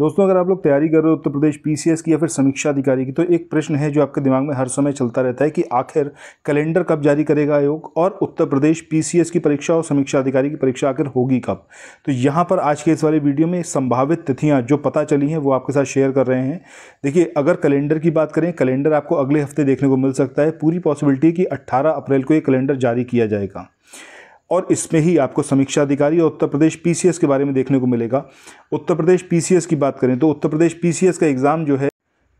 दोस्तों अगर आप लोग तैयारी कर रहे हो उत्तर प्रदेश पीसीएस की या फिर समीक्षा अधिकारी की तो एक प्रश्न है जो आपके दिमाग में हर समय चलता रहता है कि आखिर कैलेंडर कब जारी करेगा आयोग और उत्तर प्रदेश पीसीएस की परीक्षा और समीक्षा अधिकारी की परीक्षा आखिर होगी कब तो यहाँ पर आज के इस वाले वीडियो में संभावित तिथियाँ जो पता चली हैं वो आपके साथ शेयर कर रहे हैं देखिए अगर कैलेंडर की बात करें कैलेंडर आपको अगले हफ्ते देखने को मिल सकता है पूरी पॉसिबिलिटी है कि अट्ठारह अप्रैल को ये कैलेंडर जारी किया जाएगा और इसमें ही आपको समीक्षा अधिकारी और उत्तर प्रदेश पीसीएस के बारे में देखने को मिलेगा उत्तर प्रदेश पीसीएस की बात करें तो उत्तर प्रदेश पीसीएस का एग्ज़ाम जो है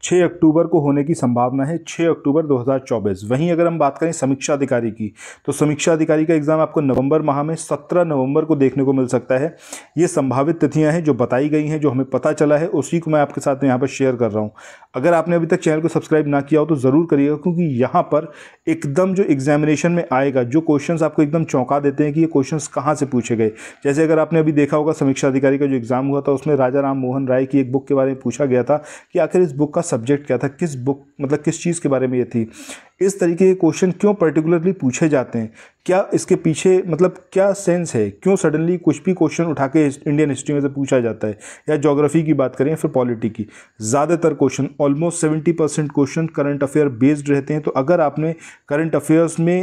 6 अक्टूबर को होने की संभावना है 6 अक्टूबर 2024 वहीं अगर हम बात करें समीक्षा अधिकारी की तो समीक्षा अधिकारी का एग्ज़ाम आपको नवंबर माह में 17 नवंबर को देखने को मिल सकता है ये संभावित तिथियां हैं जो बताई गई हैं जो हमें पता चला है उसी को मैं आपके साथ यहाँ पर शेयर कर रहा हूँ अगर आपने अभी तक चैनल को सब्सक्राइब ना किया हो तो ज़रूर करिएगा क्योंकि यहाँ पर एकदम जो एग्जामिनेशन में आएगा जो क्वेश्चन आपको एकदम चौंका देते हैं कि ये क्वेश्चन कहाँ से पूछे गए जैसे अगर आपने अभी देखा होगा समीक्षा अधिकारी का जो एग्ज़ाम हुआ था उसमें राजा राम मोहन राय की एक बुक के बारे में पूछा गया था कि आखिर इस बुक का सब्जेक्ट क्या था किस बुक मतलब किस चीज़ के बारे में ये थी इस तरीके के क्वेश्चन क्यों पर्टिकुलरली पूछे जाते हैं क्या इसके पीछे मतलब क्या सेंस है क्यों सडनली कुछ भी क्वेश्चन उठा के इंडियन हिस्ट्री में से पूछा जाता है या जोग्राफी की बात करें फिर पॉलिटी की ज़्यादातर question almost seventy percent question current affair based रहते हैं तो अगर आपने करंट अफेयर्स में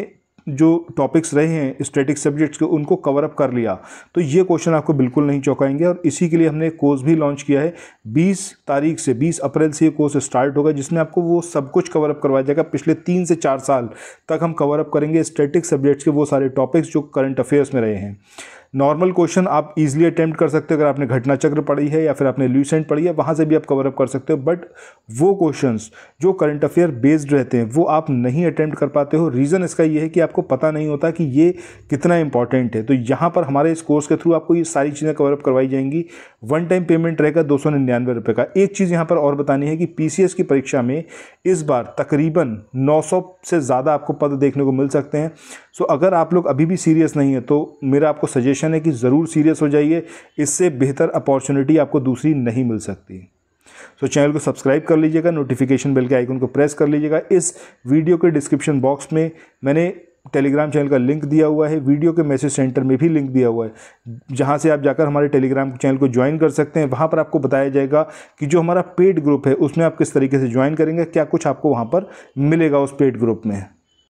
जो टॉपिक्स रहे हैं स्टैटिक सब्जेक्ट्स के उनको कवर अप कर लिया तो ये क्वेश्चन आपको बिल्कुल नहीं चौंकाएंगे और इसी के लिए हमने एक कोर्स भी लॉन्च किया है 20 तारीख से 20 अप्रैल से ये कोर्स स्टार्ट होगा जिसमें आपको वो सब कुछ कवर अप करवाया जाएगा पिछले तीन से चार साल तक हम कवर अप करेंगे स्टैटिक सब्जेक्ट्स के वो सारे टॉपिक्स जो करंट अफेयर्स में रहे हैं नॉर्मल क्वेश्चन आप इजीली अटैम्प्ट कर सकते हो अगर आपने घटना चक्र पढ़ी है या फिर आपने ल्यूसेंट पढ़ी है वहाँ से भी आप कवरअप कर सकते हो बट वो क्वेश्चन जो करंट अफेयर बेस्ड रहते हैं वो आप नहीं अटैम्प्ट कर पाते हो रीज़न इसका ये है कि आपको पता नहीं होता कि ये कितना इंपॉर्टेंट है तो यहाँ पर हमारे इस कोर्स के थ्रू आपको ये सारी चीज़ें कवरअप करवाई जाएंगी वन टाइम पेमेंट रहेगा दो सौ निन्यानवे रुपये का एक चीज़ यहाँ पर और बतानी है कि पी की परीक्षा में इस बार तकरीबन नौ से ज़्यादा आपको पद देखने को मिल सकते हैं सो अगर आप लोग अभी भी सीरियस नहीं है तो मेरा आपको सजेशन कंडीशन है कि ज़रूर सीरियस हो जाइए इससे बेहतर अपॉर्चुनिटी आपको दूसरी नहीं मिल सकती सो so, चैनल को सब्सक्राइब कर लीजिएगा नोटिफिकेशन बेल के आइकन को प्रेस कर लीजिएगा इस वीडियो के डिस्क्रिप्शन बॉक्स में मैंने टेलीग्राम चैनल का लिंक दिया हुआ है वीडियो के मैसेज सेंटर में भी लिंक दिया हुआ है जहाँ से आप जाकर हमारे टेलीग्राम चैनल को ज्वाइन कर सकते हैं वहाँ पर आपको बताया जाएगा कि जो हमारा पेड ग्रुप है उसमें आप किस तरीके से ज्वाइन करेंगे क्या कुछ आपको वहाँ पर मिलेगा उस पेड ग्रुप में